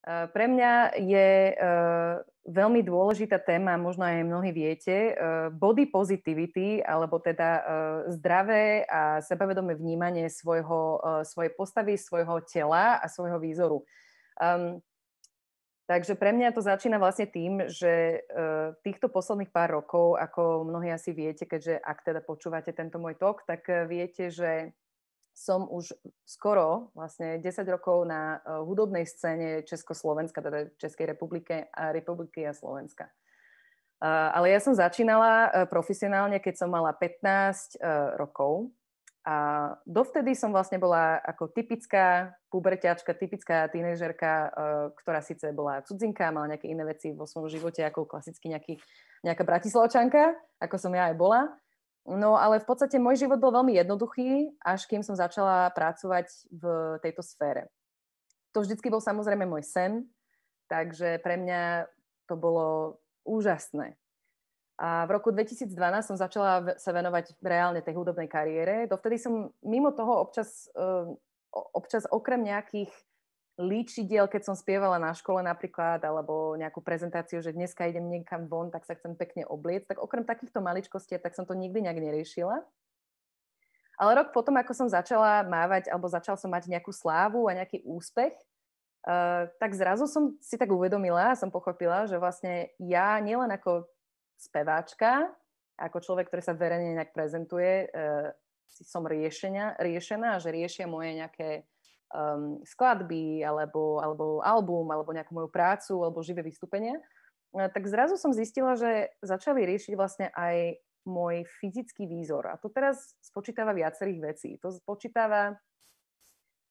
Ehm, pre mňa je ehm, veľmi dôležitá téma, možno aj mnohí viete, ehm, body positivity, alebo teda zdravé a sebavedomé vnímanie svojho, svojej postavy, svojho tela a svojho výzoru. Um, takže pre mňa to začína vlastne tým, že uh, týchto posledných pár rokov, ako mnohí asi viete, keďže ak teda počúvate tento môj tok, tak viete, že som už skoro, vlastne 10 rokov na eh, hudobnej scéne Československa, teda Českej republike a republiky a Slovenska. Eh, ale ja som začínala eh, profesionálne, keď som mala 15 rokov. A dovtedy som vlastne bola ako typická puberťačka, typická tínežerka, ktorá síce bola cudzinka, mala nejaké iné veci vo svojom živote ako klasicky nejaký, nejaká bratislavčanka, ako som ja aj bola No ale v podstate môj život bol veľmi jednoduchý, až kým som začala pracovať v tejto sfére. To vždycky bol samozrejme môj sen, takže pre mňa to bolo úžasné. A v roku 2012 som začala sa venovať reálne tej hudobnej kariére. Dovtedy som mimo toho občas, eh, občas okrem nejakých líčidiel, keď som spievala na škole napríklad, alebo nejakú prezentáciu, že dneska idem niekam von, tak sa chcem pekne obliec, tak okrem takýchto maličkostí, tak som to nikdy nejak neriešila. Ale rok potom, ako som začala mávať, alebo začal som mať nejakú slávu a nejaký úspech, Uh, tak zrazu som si tak uvedomila a som pochopila, že vlastne ja nielen ako speváčka, ako človek, ktorý sa verejne nejak prezentuje, uh, som riešenia, riešená, že riešia moje nejaké um, skladby, alebo, alebo album, alebo nejakú moju prácu, alebo živé vystúpenie, e, tak zrazu som zistila, že začali riešiť vlastne aj môj fyzický výzor. A to teraz spočítava viacerých vecí. To spočítava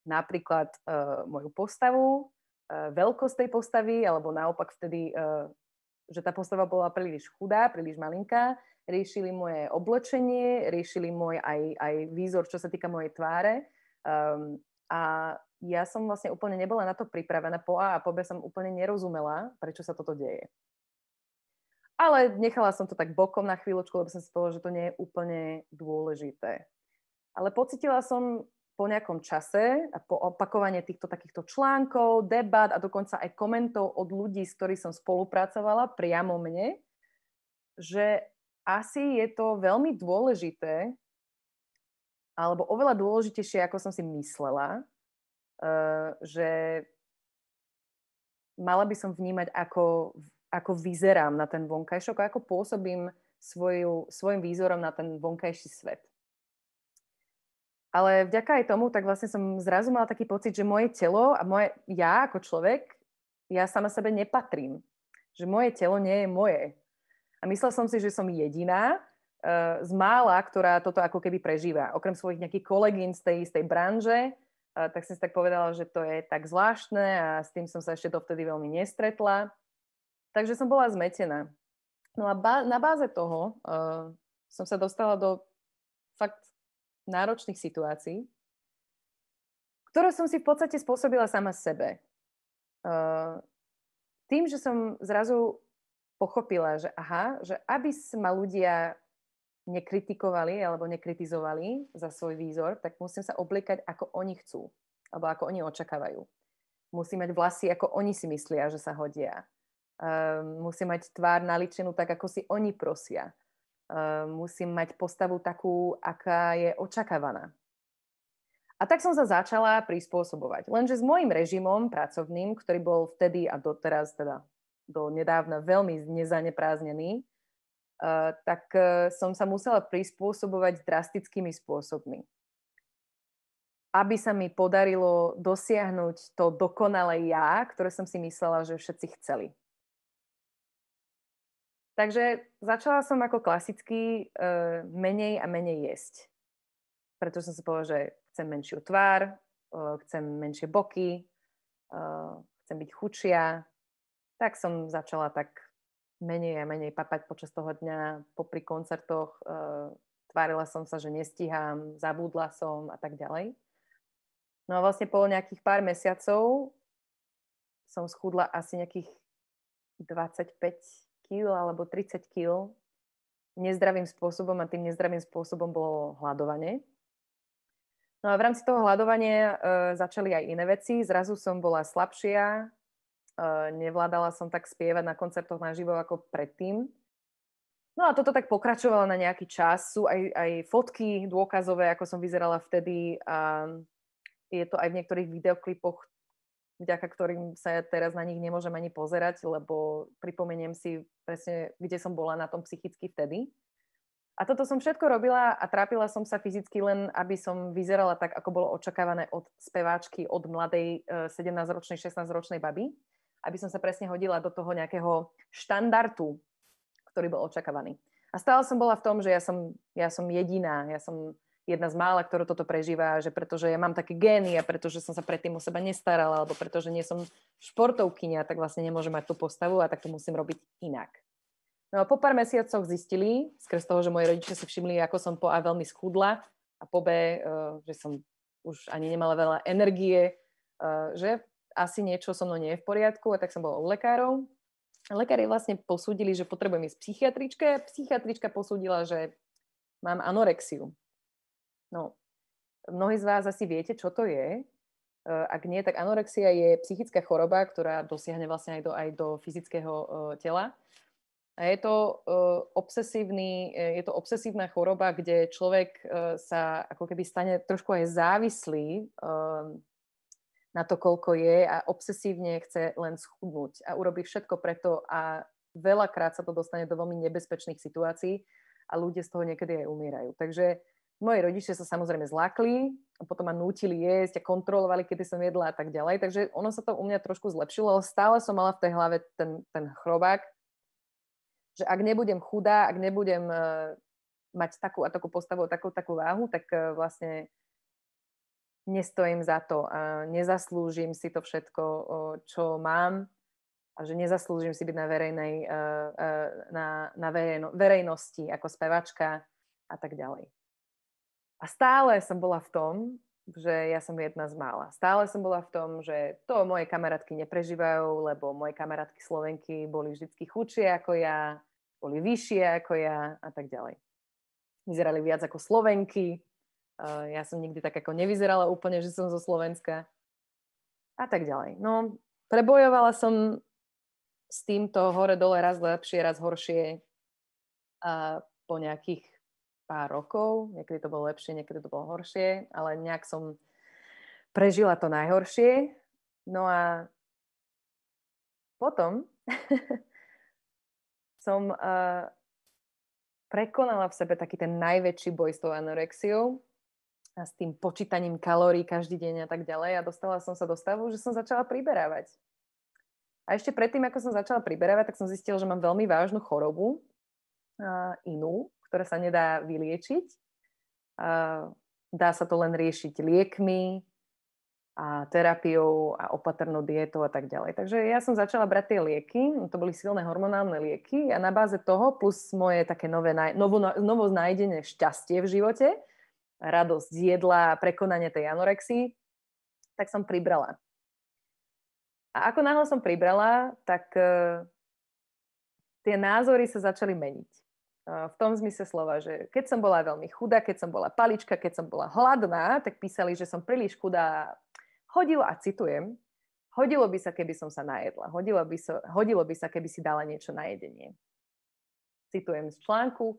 napríklad uh, moju postavu, uh, veľkosť tej postavy, alebo naopak vtedy, uh, že tá postava bola príliš chudá, príliš malinká. Riešili moje oblečenie, riešili môj aj, aj výzor, čo sa týka mojej tváre. Um, a ja som vlastne úplne nebola na to pripravená. Po A a po B som úplne nerozumela, prečo sa toto deje. Ale nechala som to tak bokom na chvíľočku, lebo som si povedala, že to nie je úplne dôležité. Ale pocitila som po nejakom čase a po opakovanie týchto takýchto článkov, debat a dokonca aj komentov od ľudí, s ktorými som spolupracovala priamo mne, že asi je to veľmi dôležité alebo oveľa dôležitejšie, ako som si myslela, uh, že mala by som vnímať, ako, ako vyzerám na ten vonkajšok, ako pôsobím svoju, svojim výzorom na ten vonkajší svet. Ale vďaka aj tomu, tak vlastne som zrazu mala taký pocit, že moje telo a moje, ja ako človek, ja sama sebe nepatrím. Že moje telo nie je moje. A myslela som si, že som jediná Eh, z mála, ktorá toto ako keby prežíva. Okrem svojich nejakých kolegín z tej istej branže, eh, tak som si tak povedala, že to je tak zvláštne a s tým som sa ešte dovtedy veľmi nestretla. Takže som bola zmetená. No a ba- na báze toho uh, som sa dostala do fakt náročných situácií, ktoré som si v podstate spôsobila sama sebe. Uh, tým, že som zrazu pochopila, že aha, že aby ma ľudia nekritikovali alebo nekritizovali za svoj výzor, tak musím sa obliekať, ako oni chcú alebo ako oni očakávajú. Musím mať vlasy, ako oni si myslia, že sa hodia. Um, ehm, musím mať tvár naličenú tak, ako si oni prosia. Um, ehm, musím mať postavu takú, aká je očakávaná. A tak som sa začala prispôsobovať. Lenže s môjim režimom pracovným, ktorý bol vtedy a doteraz teda do nedávna veľmi nezanepráznený, Eh, tak eh, som sa musela prispôsobovať drastickými spôsobmi. Aby sa mi podarilo dosiahnuť to dokonalé ja, ktoré som si myslela, že všetci chceli. Takže začala som ako klasicky eh, menej a menej jesť. Preto som si povedala, že chcem menšiu tvár, chcem menšie boky, chcem byť chučia. Tak som začala tak menej a menej papať počas toho dňa, popri koncertoch, e, tvárila som sa, že nestíham, zabudla som a tak ďalej. No a vlastne po nejakých pár mesiacov som schudla asi nejakých 25 kg alebo 30 kg nezdravým spôsobom a tým nezdravým spôsobom bolo hľadovanie. No a v rámci toho hľadovania e, začali aj iné veci. Zrazu som bola slabšia, Eh, nevládala som tak spievať na koncertoch naživo ako predtým. No a toto tak pokračovalo na nejaký čas. Sú aj, aj fotky dôkazové, ako som vyzerala vtedy a je to aj v niektorých videoklipoch, vďaka ktorým sa ja teraz na nich nemôžem ani pozerať, lebo pripomeniem si presne, kde som bola na tom psychicky vtedy. A toto som všetko robila a trápila som sa fyzicky len, aby som vyzerala tak, ako bolo očakávané od speváčky, od mladej 17-ročnej, eh, 16-ročnej baby aby som sa presne hodila do toho nejakého štandardu, ktorý bol očakávaný. A stále som bola v tom, že ja som, ja som jediná, ja som jedna z mála, ktorá toto prežíva, že pretože ja mám také gény a pretože som sa predtým o seba nestarala, alebo pretože nie som športovkynia, tak vlastne nemôžem mať tú postavu a tak to musím robiť inak. No a po pár mesiacoch zistili, skres toho, že moji rodičia si všimli, ako som po A veľmi schudla a po B, eh, že som už ani nemala veľa energie, eh, že asi niečo so mnou nie je v poriadku, a tak som bola u lekárov. Lekári vlastne posúdili, že potrebujem ísť psychiatričke. Psychiatrička posúdila, že mám anorexiu. No, mnohí z vás asi viete, čo to je. E, ak nie, tak anorexia je psychická choroba, ktorá dosiahne vlastne aj do, aj do fyzického e, tela. A je to, uh, obsesívny, je to obsesívna choroba, kde človek uh, sa ako keby stane trošku aj závislý uh, na to, koľko je a obsesívne chce len schudnúť a urobí všetko preto a veľakrát sa to dostane do veľmi nebezpečných situácií a ľudia z toho niekedy aj umierajú. Takže moje rodičia sa samozrejme zlákli a potom ma nútili jesť a kontrolovali, kedy som jedla a tak ďalej. Takže ono sa to u mňa trošku zlepšilo, ale stále som mala v tej hlave ten, ten chrobák, že ak nebudem chudá, ak nebudem uh, mať takú a takú postavu a takú, takú váhu, tak uh, vlastne nestojím za to a nezaslúžim si to všetko, čo mám a že nezaslúžim si byť na, verejnej, e, e, na, na verejno, verejnosti ako spevačka a tak ďalej. A stále som bola v tom, že ja som jedna z mála. Stále som bola v tom, že to moje kamarátky neprežívajú, lebo moje kamarátky Slovenky boli vždy chudšie ako ja, boli vyššie ako ja a tak ďalej. Vyzerali viac ako Slovenky, Eh, ja som nikdy tak ako nevyzerala úplne, že som zo Slovenska a tak ďalej. No, prebojovala som s týmto hore-dole raz lepšie, raz horšie a po nejakých pár rokov, niekedy to bolo lepšie, niekedy to bolo horšie, ale nejak som prežila to najhoršie. No a potom som uh, prekonala v sebe taký ten najväčší boj s tou anorexiou a s tým počítaním kalórií každý deň a tak ďalej a dostala som sa do stavu, že som začala priberávať. A ešte predtým, ako som začala priberávať, tak som zistila, že mám veľmi vážnu chorobu, uh, inú, ktorá sa nedá vyliečiť. Uh, dá sa to len riešiť liekmi, a terapiou a opatrnou dietou a tak ďalej. Takže ja som začala brať tie lieky, to boli silné hormonálne lieky a na báze toho plus moje také nové, novo, novo nájdené šťastie v živote, radosť z jedla a prekonanie tej anorexii, tak som pribrala. A ako náhle som pribrala, tak e, tie názory sa začali meniť. E, v tom zmysle slova, že keď som bola veľmi chudá, keď som bola palička, keď som bola hladná, tak písali, že som príliš chudá. Hodilo, a citujem, hodilo by sa, keby som sa najedla. Hodilo by, so, hodilo by sa, keby si dala niečo na jedenie. Citujem z článku,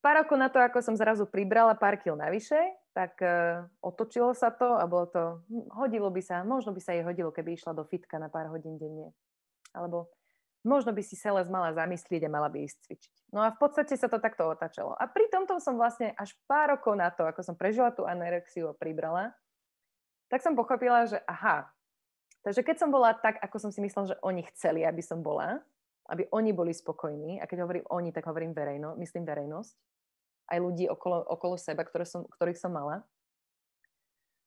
Pár rokov na to, ako som zrazu pribrala pár kil navyše, tak uh, otočilo sa to a bolo to, hm, hodilo by sa, možno by sa jej hodilo, keby išla do fitka na pár hodín denne. Alebo možno by si Seles mala zamyslieť a mala by ísť cvičiť. No a v podstate sa to takto otačalo. A pri tomto som vlastne až pár rokov na to, ako som prežila tú anorexiu a pribrala, tak som pochopila, že aha, takže keď som bola tak, ako som si myslela, že oni chceli, aby som bola, aby oni boli spokojní, a keď hovorím oni, tak hovorím verejno, myslím verejnosť, aj ľudí okolo, okolo seba, ktoré som, ktorých som mala,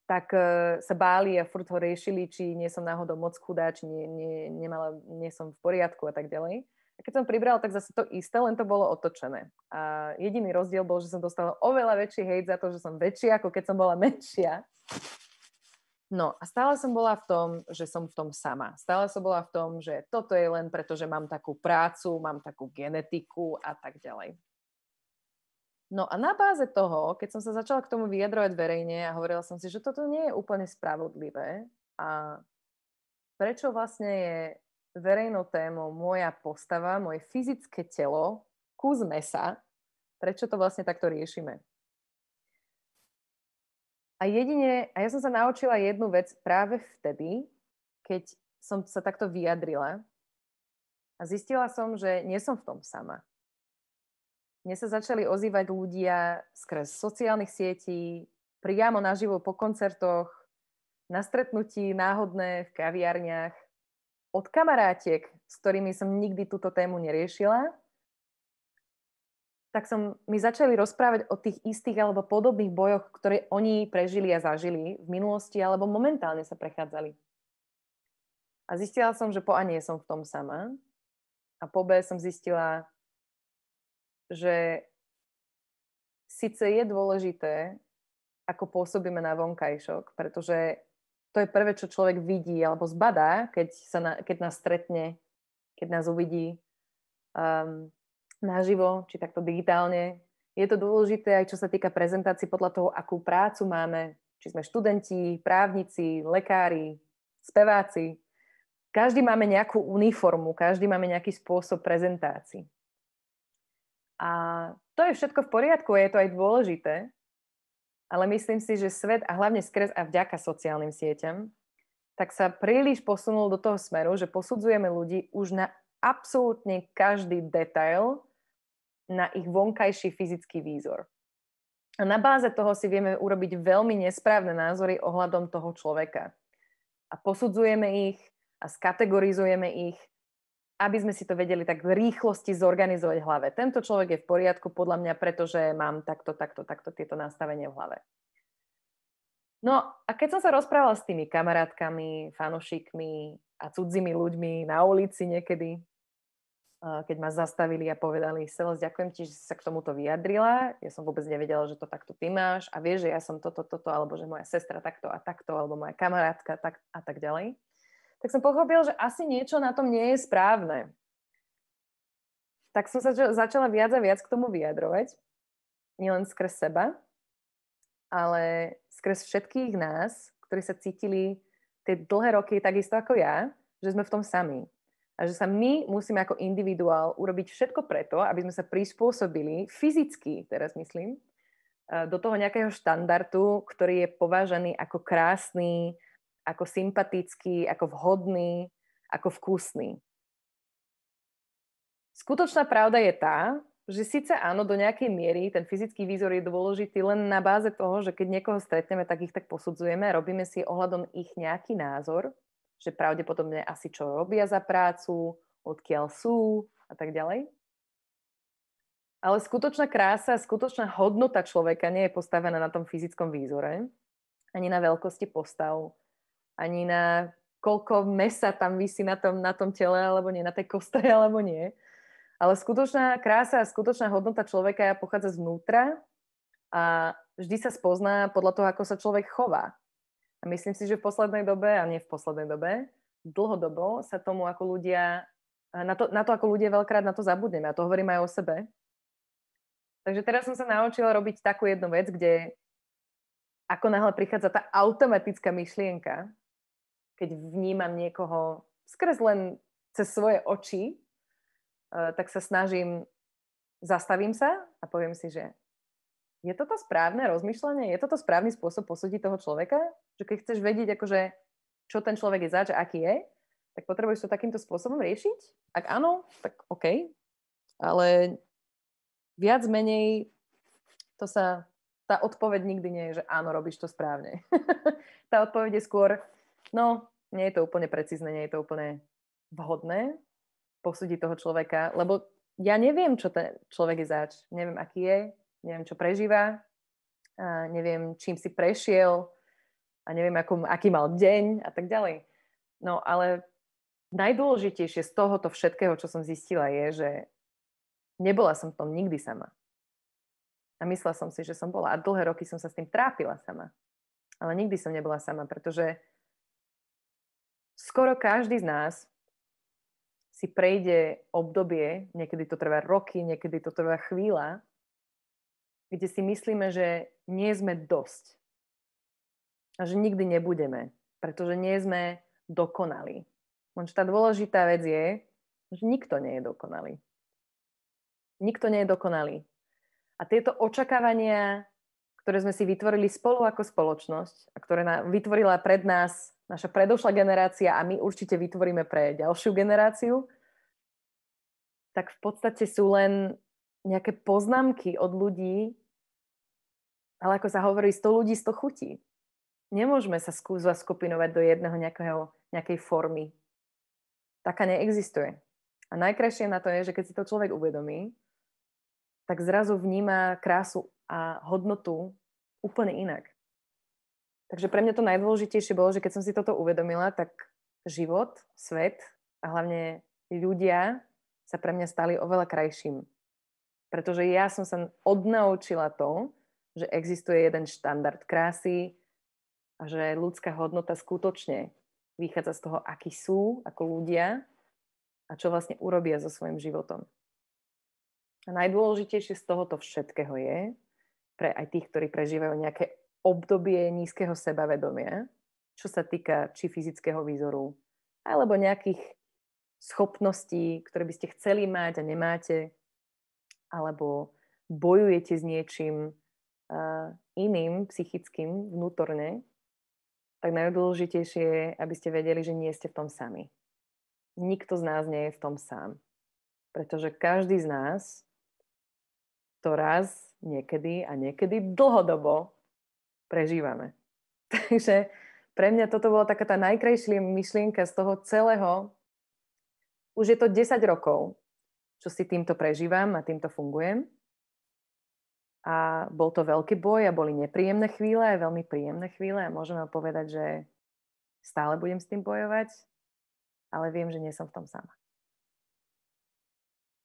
tak uh, sa báli a furt ho riešili, či nie som náhodou moc chudá, či nie, nie, nemala, nie som v poriadku a tak ďalej. A keď som pribrala, tak zase to isté, len to bolo otočené. A jediný rozdiel bol, že som dostala oveľa väčší hejt za to, že som väčšia, ako keď som bola menšia. No a stále som bola v tom, že som v tom sama. Stále som bola v tom, že toto je len preto, že mám takú prácu, mám takú genetiku a tak ďalej. No a na báze toho, keď som sa začala k tomu vyjadrovať verejne a hovorila som si, že toto nie je úplne spravodlivé a prečo vlastne je verejnou témou moja postava, moje fyzické telo, kus mesa, prečo to vlastne takto riešime. A jedine, a ja som sa naučila jednu vec práve vtedy, keď som sa takto vyjadrila a zistila som, že nie som v tom sama mne sa začali ozývať ľudia skrz sociálnych sietí, priamo naživo po koncertoch, na stretnutí náhodné v kaviarniach, od kamarátiek, s ktorými som nikdy túto tému neriešila, tak som, mi začali rozprávať o tých istých alebo podobných bojoch, ktoré oni prežili a zažili v minulosti alebo momentálne sa prechádzali. A zistila som, že po A nie som v tom sama. A po B som zistila, že síce je dôležité, ako pôsobíme na vonkajšok, pretože to je prvé, čo človek vidí alebo zbadá, keď, sa na, keď nás stretne, keď nás uvidí um, naživo, či takto digitálne. Je to dôležité aj čo sa týka prezentácií podľa toho, akú prácu máme, či sme študenti, právnici, lekári, speváci. Každý máme nejakú uniformu, každý máme nejaký spôsob prezentácií. A to je všetko v poriadku, je to aj dôležité, ale myslím si, že svet a hlavne skres a vďaka sociálnym sieťam, tak sa príliš posunul do toho smeru, že posudzujeme ľudí už na absolútne každý detail na ich vonkajší fyzický výzor. A na báze toho si vieme urobiť veľmi nesprávne názory ohľadom toho človeka. A posudzujeme ich a skategorizujeme ich aby sme si to vedeli tak v rýchlosti zorganizovať v hlave. Tento človek je v poriadku podľa mňa, pretože mám takto, takto, takto tieto nastavenie v hlave. No a keď som sa rozprávala s tými kamarátkami, fanušikmi a cudzími ľuďmi na ulici niekedy, keď ma zastavili a povedali, Selos, ďakujem ti, že si sa k tomuto vyjadrila, ja som vôbec nevedela, že to takto ty máš a vieš, že ja som toto, toto, alebo že moja sestra takto a takto, alebo moja kamarátka tak, a tak ďalej tak som pochopil, že asi niečo na tom nie je správne. Tak som sa začala viac a viac k tomu vyjadrovať. Nielen skres seba, ale skres všetkých nás, ktorí sa cítili tie dlhé roky takisto ako ja, že sme v tom sami. A že sa my musíme ako individuál urobiť všetko preto, aby sme sa prispôsobili fyzicky, teraz myslím, e, do toho nejakého štandardu, ktorý je považený ako krásny, ako sympatický, ako vhodný, ako vkusný. Skutočná pravda je tá, že síce áno, do nejakej miery ten fyzický výzor je dôležitý len na báze toho, že keď niekoho stretneme, tak ich tak posudzujeme, robíme si ohľadom ich nejaký názor, že pravdepodobne asi čo robia za prácu, odkiaľ sú a tak ďalej. Ale skutočná krása, skutočná hodnota človeka nie je postavená na tom fyzickom výzore, ani na veľkosti postav, ani na koľko mesa tam vysí na tom, na tom tele alebo nie, na tej koste alebo nie. Ale skutočná krása a skutočná hodnota človeka pochádza zvnútra a vždy sa spozná podľa toho, ako sa človek chová. A myslím si, že v poslednej dobe, a nie v poslednej dobe, dlhodobo sa tomu ako ľudia, na to, na to ako ľudia veľkrát na to zabudneme. A to hovorím aj o sebe. Takže teraz som sa naučila robiť takú jednu vec, kde ako náhle prichádza tá automatická myšlienka, keď vnímam niekoho skrz len cez svoje oči, e, tak sa snažím, zastavím sa a poviem si, že je toto správne rozmýšľanie, je toto správny spôsob posúdiť toho človeka? Že keď chceš vedieť, akože, čo ten človek je zač a aký je, tak potrebuješ to takýmto spôsobom riešiť? Ak áno, tak OK. Ale viac menej to sa, tá odpoveď nikdy nie je, že áno, robíš to správne. tá odpoveď je skôr, no, nie je to úplne precízne, nie je to úplne vhodné posúdiť toho človeka, lebo ja neviem, čo ten človek je zač, neviem, aký je, neviem, čo prežíva, a neviem, čím si prešiel a neviem, akú, aký mal deň a tak ďalej. No ale najdôležitejšie z tohoto všetkého, čo som zistila, je, že nebola som v tom nikdy sama. A myslela som si, že som bola. A dlhé roky som sa s tým trápila sama. Ale nikdy som nebola sama, pretože skoro každý z nás si prejde obdobie, niekedy to trvá roky, niekedy to trvá chvíľa, kde si myslíme, že nie sme dosť. A že nikdy nebudeme, pretože nie sme dokonali. Lenže tá dôležitá vec je, že nikto nie je dokonalý. Nikto nie je dokonalý. A tieto očakávania, ktoré sme si vytvorili spolu ako spoločnosť a ktoré vytvorila pred nás naša predošla generácia a my určite vytvoríme pre ďalšiu generáciu, tak v podstate sú len nejaké poznámky od ľudí, ale ako sa hovorí, 100 ľudí, 100 chutí. Nemôžeme sa skúzva skupinovať do jedného nejakého, nejakej formy. Taká neexistuje. A najkrajšie na to je, že keď si to človek uvedomí, tak zrazu vníma krásu a hodnotu úplne inak. Takže pre mňa to najdôležitejšie bolo, že keď som si toto uvedomila, tak život, svet a hlavne ľudia sa pre mňa stali oveľa krajším. Pretože ja som sa odnaučila to, že existuje jeden štandard krásy a že ľudská hodnota skutočne vychádza z toho, akí sú ako ľudia a čo vlastne urobia so svojím životom. A najdôležitejšie z tohoto všetkého je, pre aj tých, ktorí prežívajú nejaké obdobie nízkeho sebavedomia, čo sa týka či fyzického výzoru, alebo nejakých schopností, ktoré by ste chceli mať a nemáte, alebo bojujete s niečím uh, iným psychickým vnútorne, tak najdôležitejšie je, aby ste vedeli, že nie ste v tom sami. Nikto z nás nie je v tom sám. Pretože každý z nás to raz, niekedy a niekedy dlhodobo prežívame. Takže pre mňa toto bola taká tá najkrajšia myšlienka z toho celého. Už je to 10 rokov, čo si týmto prežívam a týmto fungujem. A bol to veľký boj a boli nepríjemné chvíle aj veľmi príjemné chvíle a môžeme povedať, že stále budem s tým bojovať, ale viem, že nie som v tom sama.